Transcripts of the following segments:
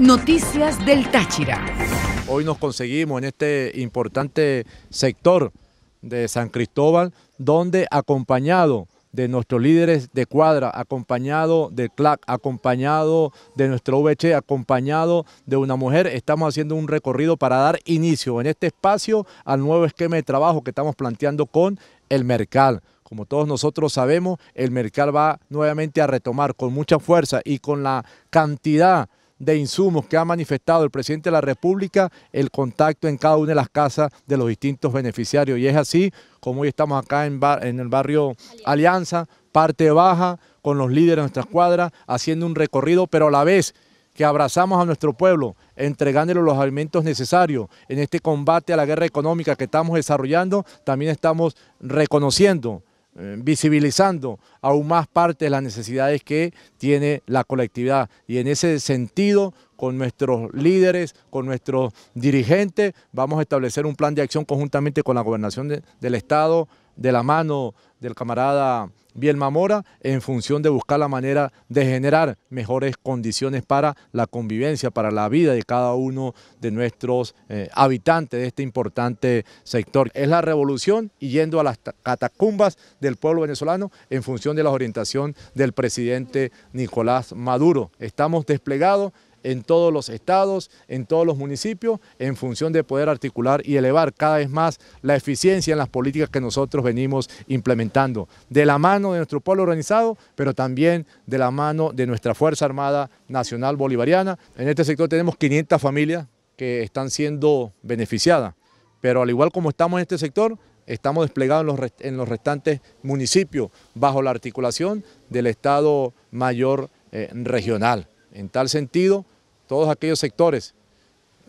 Noticias del Táchira. Hoy nos conseguimos en este importante sector de San Cristóbal, donde acompañado de nuestros líderes de cuadra, acompañado de CLAC, acompañado de nuestro VH, acompañado de una mujer, estamos haciendo un recorrido para dar inicio en este espacio al nuevo esquema de trabajo que estamos planteando con el Mercal. Como todos nosotros sabemos, el Mercal va nuevamente a retomar con mucha fuerza y con la cantidad de insumos que ha manifestado el presidente de la República, el contacto en cada una de las casas de los distintos beneficiarios. Y es así como hoy estamos acá en, el barrio Alianza, parte baja, con los líderes de nuestra escuadra, haciendo un recorrido, pero a la vez que abrazamos a nuestro pueblo, entregándole los alimentos necesarios en este combate a la guerra económica que estamos desarrollando, también estamos reconociendo eh, visibilizando aún más parte de las necesidades que tiene la colectividad. Y en ese sentido, con nuestros líderes, con nuestros dirigentes. Vamos a establecer un plan de acción conjuntamente con la gobernación del Estado, de la mano del camarada Biel Mamora, en función de buscar la manera de generar mejores condiciones para la convivencia, para la vida de cada uno de nuestros eh, habitantes de este importante sector. Es la revolución y yendo a las catacumbas del pueblo venezolano en función de la orientación del presidente Nicolás Maduro. Estamos desplegados en todos los estados, en todos los municipios, en función de poder articular y elevar cada vez más la eficiencia en las políticas que nosotros venimos implementando, de la mano de nuestro pueblo organizado, pero también de la mano de nuestra Fuerza Armada Nacional Bolivariana. En este sector tenemos 500 familias que están siendo beneficiadas, pero al igual como estamos en este sector, estamos desplegados en los, restantes municipios bajo la articulación del Estado Mayor eh, Regional. En tal sentido, todos aquellos sectores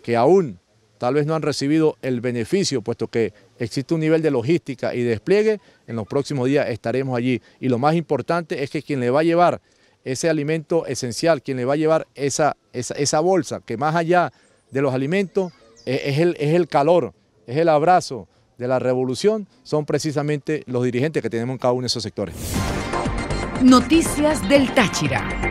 que aún tal vez no han recibido el beneficio, puesto que existe un nivel de logística y despliegue, en los próximos días estaremos allí. Y lo más importante es que quien le va a llevar ese alimento esencial, quien le va a llevar esa, esa, bolsa, que más allá de los alimentos e, es, el, es el calor, es el abrazo de la revolución, son precisamente los dirigentes que tenemos en cada uno de esos sectores. Noticias del Táchira.